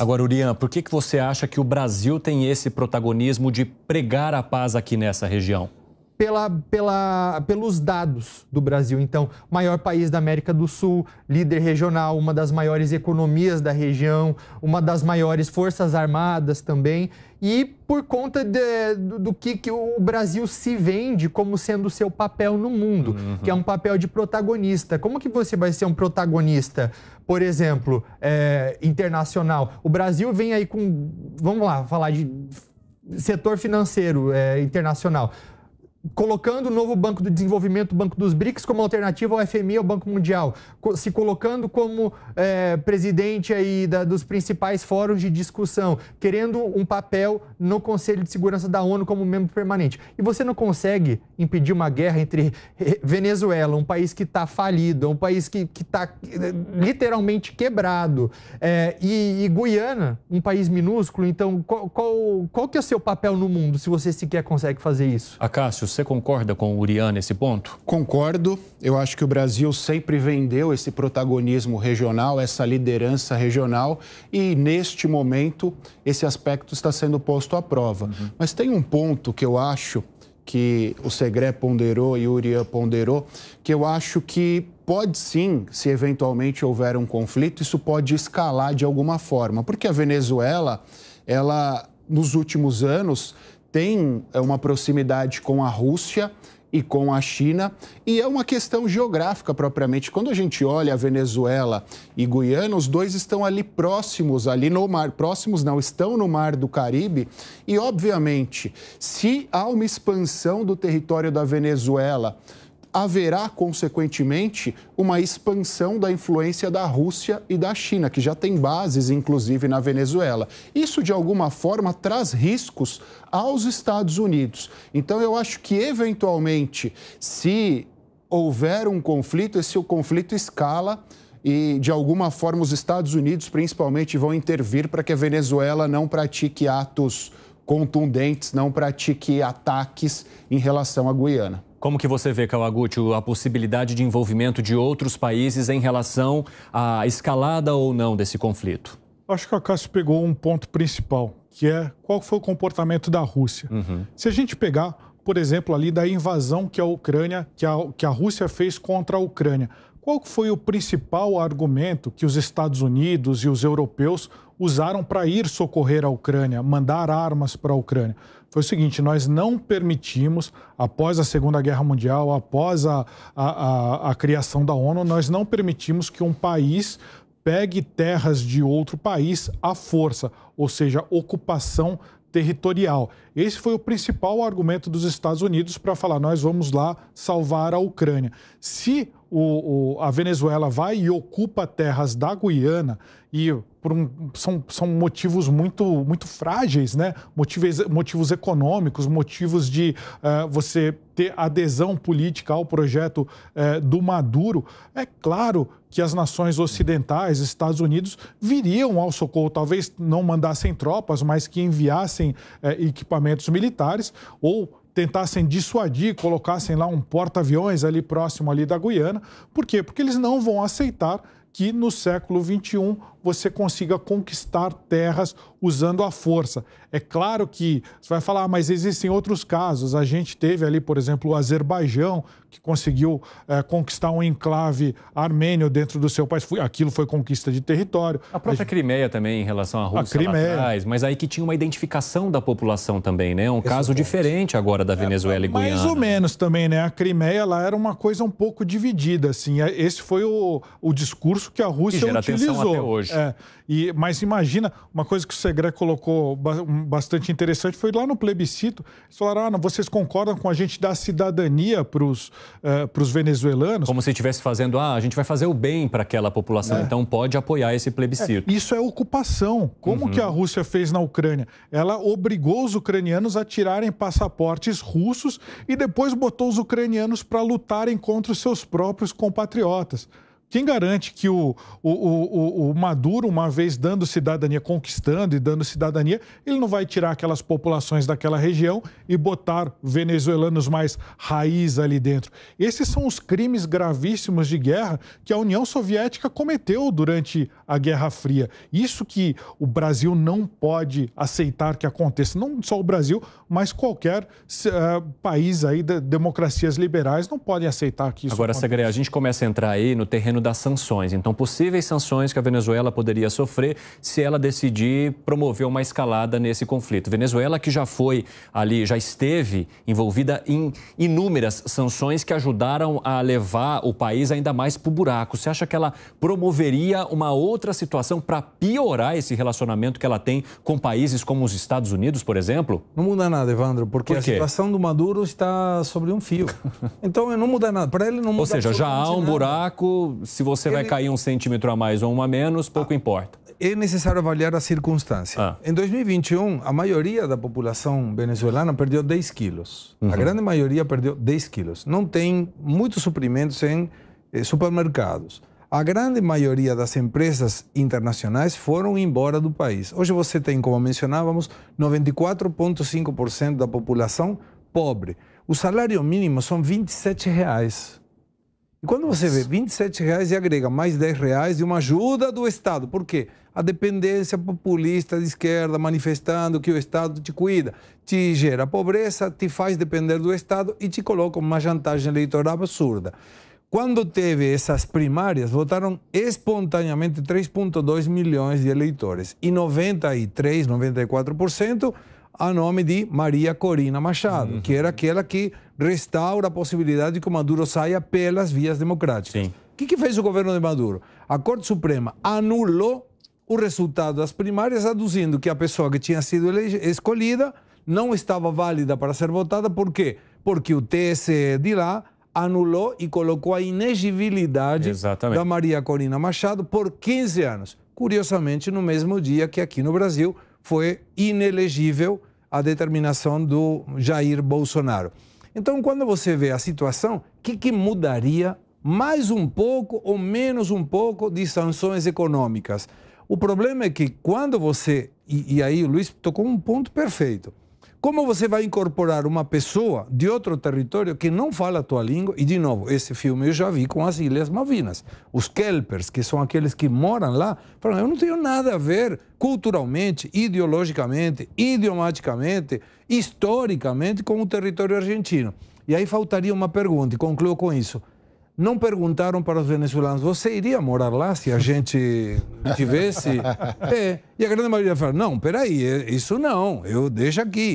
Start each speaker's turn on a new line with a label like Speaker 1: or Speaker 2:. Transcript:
Speaker 1: Agora, Urian, por que, que você acha que o Brasil tem esse protagonismo de pregar a paz aqui nessa região?
Speaker 2: pela, pela, pelos dados do Brasil. Então, maior país da América do Sul, líder regional, uma das maiores economias da região, uma das maiores forças armadas também. E por conta de, do, do que, que o Brasil se vende como sendo o seu papel no mundo, uhum. que é um papel de protagonista. Como que você vai ser um protagonista, por exemplo, é, internacional? O Brasil vem aí com. Vamos lá, falar de setor financeiro é, internacional colocando o novo Banco de Desenvolvimento, o Banco dos BRICS, como alternativa ao FMI, ao Banco Mundial, se colocando como é, presidente aí da, dos principais fóruns de discussão, querendo um papel no Conselho de Segurança da ONU como membro permanente. E você não consegue impedir uma guerra entre é, Venezuela, um país que está falido, um país que está é, literalmente quebrado, é, e, e, Guiana, um país minúsculo. Então, qual, qual, qual que é o seu papel no mundo se você sequer consegue fazer isso?
Speaker 3: Acácio, você concorda com o Urian nesse ponto? Concordo. Eu acho que o Brasil sempre vendeu esse protagonismo regional, essa liderança regional, e neste momento esse aspecto está sendo posto à prova. Uhum. Mas tem um ponto que eu acho que o Segre ponderou e o Urian ponderou, que eu acho que pode sim, se eventualmente houver um conflito, isso pode escalar de alguma forma, porque a Venezuela, ela nos últimos anos tem é, uma proximidade com a Rússia e com a China, e é uma questão geográfica propriamente. Quando a gente olha a Venezuela e Guiana, os dois estão ali próximos, ali no mar, próximos não, estão no mar do Caribe, e obviamente, se há uma expansão do território da Venezuela haverá, consequentemente, uma expansão da influência da Rússia e da China, que já tem bases, inclusive, na Venezuela. Isso, de alguma forma, traz riscos aos Estados Unidos. Então, eu acho que, eventualmente, se houver um conflito, esse o conflito escala e, de alguma forma, os Estados Unidos, principalmente, vão intervir para que a Venezuela não pratique atos contundentes, não pratique ataques em relação à Guiana.
Speaker 1: Como que você vê, Kawaguchi, a possibilidade de envolvimento de outros países em relação à escalada ou não desse conflito?
Speaker 4: Acho que o Cássio pegou um ponto principal, que é qual foi o comportamento da Rússia. Uhum. Se a gente pegar, por exemplo, ali da invasão que a Ucrânia, que a, que a Rússia fez contra a Ucrânia, qual foi o principal argumento que os Estados Unidos e os europeus usaram para ir socorrer a Ucrânia, mandar armas para a Ucrânia? Foi o seguinte: nós não permitimos, após a Segunda Guerra Mundial, após a, a, a, a criação da ONU, nós não permitimos que um país pegue terras de outro país à força, ou seja, ocupação territorial. Esse foi o principal argumento dos Estados Unidos para falar: nós vamos lá salvar a Ucrânia. Se o, o, a Venezuela vai e ocupa terras da Guiana e um, são, são motivos muito, muito frágeis, né? Motivos, motivos econômicos, motivos de uh, você ter adesão política ao projeto uh, do Maduro. É claro que as nações ocidentais, Estados Unidos, viriam ao socorro, talvez não mandassem tropas, mas que enviassem uh, equipamentos militares ou tentassem dissuadir, colocassem lá um porta-aviões ali próximo ali da Guiana. Por quê? Porque eles não vão aceitar que no século XXI você consiga conquistar terras usando a força. É claro que você vai falar, ah, mas existem outros casos. A gente teve ali, por exemplo, o Azerbaijão, que conseguiu é, conquistar um enclave armênio dentro do seu país. Aquilo foi conquista de território.
Speaker 1: A própria a gente... Crimeia também, em relação à Rússia a Crimeia. Atrás, mas aí que tinha uma identificação da população também, né? Um Exatamente. caso diferente agora da Venezuela é, e Guiana. Mais ou
Speaker 4: menos também, né? A Crimeia, lá era uma coisa um pouco dividida, assim. É, esse foi o, o discurso recurso que a Rússia que utilizou. Até hoje. É, e, mas imagina, uma coisa que o Segre colocou bastante interessante foi lá no plebiscito. Eles falaram: ah, não, vocês concordam com a gente dar cidadania para os uh, é, venezuelanos? Como se estivesse fazendo,
Speaker 1: ah, a gente vai fazer o bem para aquela população, é. então pode apoiar esse plebiscito.
Speaker 4: É, isso é ocupação. Como uhum. que a Rússia fez na Ucrânia? Ela obrigou os ucranianos a tirarem passaportes russos e depois botou os ucranianos para lutarem contra os seus próprios compatriotas. Quem garante que o, o, o, o, Maduro, uma vez dando cidadania, conquistando e dando cidadania, ele não vai tirar aquelas populações daquela região e botar venezuelanos mais raiz ali dentro? Esses são os crimes gravíssimos de guerra que a União Soviética cometeu durante a Guerra Fria. Isso que o Brasil não pode aceitar que aconteça. Não só o Brasil, mas qualquer uh, país aí, de democracias liberais, não podem aceitar que isso Agora, aconteça.
Speaker 1: Agora, a gente começa a entrar aí no terreno das sanções. Então, possíveis sanções que a Venezuela poderia sofrer se ela decidir promover uma escalada nesse conflito. Venezuela que já foi ali, já esteve envolvida em inúmeras sanções que ajudaram a levar o país ainda mais para o buraco. Você acha que ela promoveria uma outra situação para piorar esse relacionamento que ela tem com países como os Estados Unidos, por exemplo?
Speaker 5: Não muda nada, Evandro, porque Por a situação do Maduro está sobre um fio. Então não muda nada. Para ele não muda Ou seja, já há um nada.
Speaker 1: buraco, se você ele... vai é cair um centímetro a mais ou um a menos, pouco ah, importa. É necessário avaliar a
Speaker 5: circunstância. Ah. Em 2021, a maioria da população venezuelana perdeu 10 quilos. Uhum. A grande maioria perdeu 10 quilos. Não tem muitos suprimentos em eh, supermercados. A grande maioria das empresas internacionais foram embora do país. Hoje você tem, como mencionávamos, 94,5% da população pobre. O salário mínimo são 27 reais. E quando você vê 27 reais e agrega mais 10 reais e uma ajuda do Estado, por quê? A dependência populista de esquerda manifestando que o Estado te cuida, te gera pobreza, te faz depender do Estado e te coloca uma chantagem eleitoral absurda. Quando teve essas primárias, votaram espontaneamente 3,2 milhões de eleitores e 93, 94% a nome de Maria Corina Machado, uhum. que era aquela que restaura a possibilidade de que o Maduro saia pelas vias democráticas. Sim. O que, que fez o governo de Maduro? A Corte Suprema anulou o resultado das primárias, aduzindo que a pessoa que tinha sido escolhida não estava válida para ser votada. Por quê? Porque o TSE de lá anulou e colocou a inegibilidade Exatamente. da Maria Corina Machado por 15 anos. Curiosamente, no mesmo dia que aqui no Brasil foi inelegível a determinação do Jair Bolsonaro. Então, quando você vê a situação, o que, que mudaria mais um pouco ou menos um pouco de sanções econômicas? O problema é que quando você. E, e aí o Luiz tocou um ponto perfeito. Como você vai incorporar uma pessoa de outro território que não fala a tua língua? E, de novo, esse filme eu já vi com as Ilhas Malvinas. Os Kelpers, que são aqueles que moram lá, falam: eu não tenho nada a ver culturalmente, ideologicamente, idiomaticamente, historicamente com o território argentino. E aí faltaria uma pergunta, e concluo com isso. Não perguntaram para os venezuelanos: você iria morar lá se a gente tivesse? É. E a grande maioria fala: não, peraí, é, isso não, eu deixo aqui.